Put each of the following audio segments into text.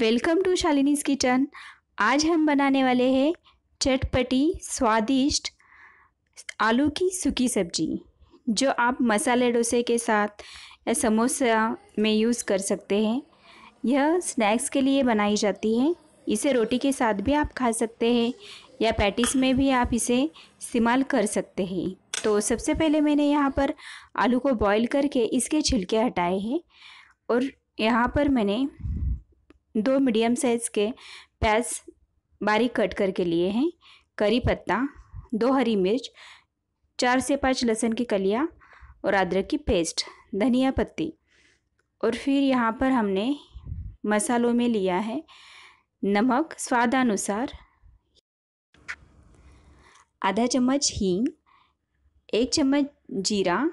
welcome to Shalini's kitchen आज हम बनाने वाले हैं चटपटी स्वादिष्ट आलू की सूखी सब्जी जो आप मसाले डोसे के साथ या समोसा में यूज़ कर सकते हैं यह स्नैक्स के लिए बनाई जाती है इसे रोटी के साथ भी आप खा सकते हैं या पैटिस में भी आप इसे इस्तेमाल कर सकते हैं तो सबसे पहले मैंने यहाँ पर आलू को बॉईल करके इसके छिलके हटाए हैं और यहाँ पर मैंने दो मीडियम साइज़ के प्याज बारीक कट करके लिए हैं करी पत्ता दो हरी मिर्च चार से पाँच लहसुन की कलियाँ और अदरक की पेस्ट धनिया पत्ती और फिर यहाँ पर हमने मसालों में लिया है नमक स्वादानुसार आधा चम्मच हींग एक चम्मच जीरा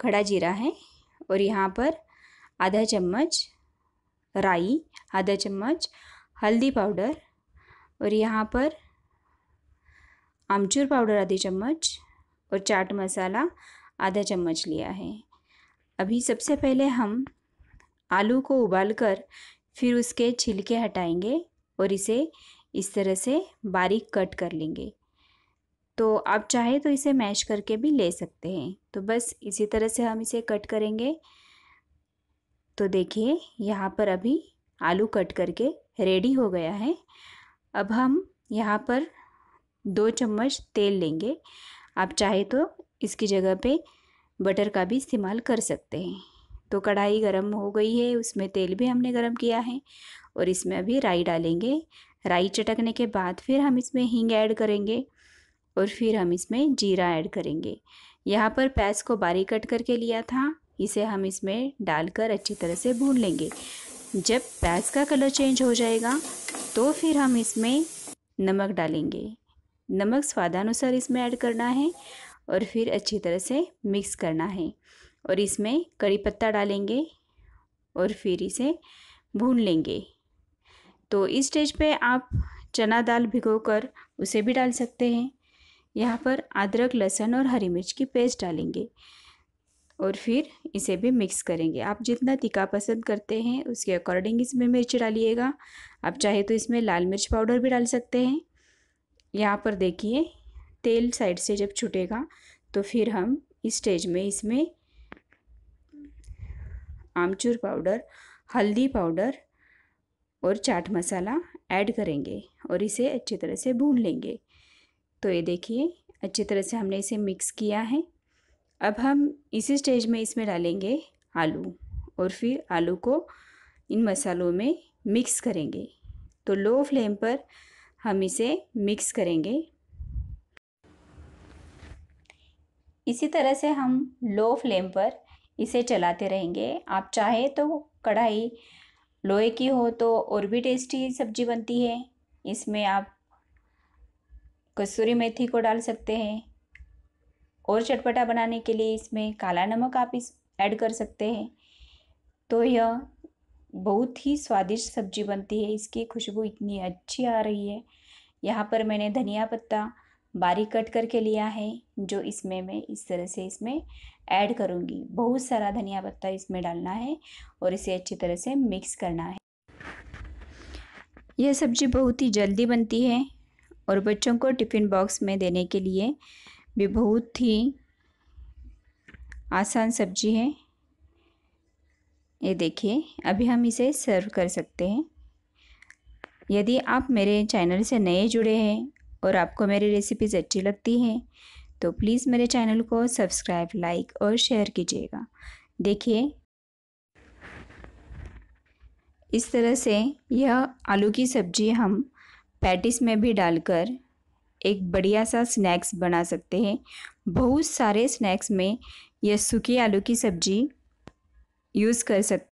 खड़ा जीरा है और यहाँ पर आधा चम्मच राई आधा चम्मच हल्दी पाउडर और यहाँ पर आमचूर पाउडर आधी चम्मच और चाट मसाला आधा चम्मच लिया है अभी सबसे पहले हम आलू को उबालकर फिर उसके छिलके हटाएंगे और इसे इस तरह से बारीक कट कर लेंगे तो आप चाहे तो इसे मैश करके भी ले सकते हैं तो बस इसी तरह से हम इसे कट करेंगे तो देखिए यहाँ पर अभी आलू कट करके रेडी हो गया है अब हम यहाँ पर दो चम्मच तेल लेंगे आप चाहे तो इसकी जगह पे बटर का भी इस्तेमाल कर सकते हैं तो कढ़ाई गरम हो गई है उसमें तेल भी हमने गरम किया है और इसमें अभी राई डालेंगे राई चटकने के बाद फिर हम इसमें हींग ऐड करेंगे और फिर हम इसमें जीरा ऐड करेंगे यहाँ पर प्याज को बारीक कट करके लिया था इसे हम इसमें डालकर अच्छी तरह से भून लेंगे जब प्याज का कलर चेंज हो जाएगा तो फिर हम इसमें नमक डालेंगे नमक स्वादानुसार इसमें ऐड करना है और फिर अच्छी तरह से मिक्स करना है और इसमें कड़ी पत्ता डालेंगे और फिर इसे भून लेंगे तो इस स्टेज पे आप चना दाल भिगोकर उसे भी डाल सकते हैं यहाँ पर अदरक लहसुन और हरी मिर्च की पेस्ट डालेंगे और फिर इसे भी मिक्स करेंगे आप जितना तीखा पसंद करते हैं उसके अकॉर्डिंग इसमें मिर्च डालिएगा आप चाहे तो इसमें लाल मिर्च पाउडर भी डाल सकते हैं यहाँ पर देखिए तेल साइड से जब छूटेगा तो फिर हम इस स्टेज में इसमें आमचूर पाउडर हल्दी पाउडर और चाट मसाला ऐड करेंगे और इसे अच्छी तरह से भून लेंगे तो ये देखिए अच्छी तरह से हमने इसे मिक्स किया है अब हम इसी स्टेज में इसमें डालेंगे आलू और फिर आलू को इन मसालों में मिक्स करेंगे तो लो फ्लेम पर हम इसे मिक्स करेंगे इसी तरह से हम लो फ्लेम पर इसे चलाते रहेंगे आप चाहे तो कढ़ाई लोहे की हो तो और भी टेस्टी सब्जी बनती है इसमें आप कसूरी मेथी को डाल सकते हैं और चटपटा बनाने के लिए इसमें काला नमक आप इस ऐड कर सकते हैं तो यह बहुत ही स्वादिष्ट सब्जी बनती है इसकी खुशबू इतनी अच्छी आ रही है यहाँ पर मैंने धनिया पत्ता बारीक कट करके लिया है जो इसमें मैं इस तरह से इसमें ऐड करूँगी बहुत सारा धनिया पत्ता इसमें डालना है और इसे अच्छी तरह से मिक्स करना है यह सब्ज़ी बहुत ही जल्दी बनती है और बच्चों को टिफ़िन बॉक्स में देने के लिए बहुत ही आसान सब्जी है ये देखिए अभी हम इसे सर्व कर सकते हैं यदि आप मेरे चैनल से नए जुड़े हैं और आपको मेरी रेसिपीज़ अच्छी लगती हैं तो प्लीज़ मेरे चैनल को सब्सक्राइब लाइक और शेयर कीजिएगा देखिए इस तरह से यह आलू की सब्ज़ी हम पैटिस में भी डालकर एक बढ़िया सा स्नैक्स बना सकते हैं बहुत सारे स्नैक्स में यह सूखे आलू की सब्ज़ी यूज़ कर सकते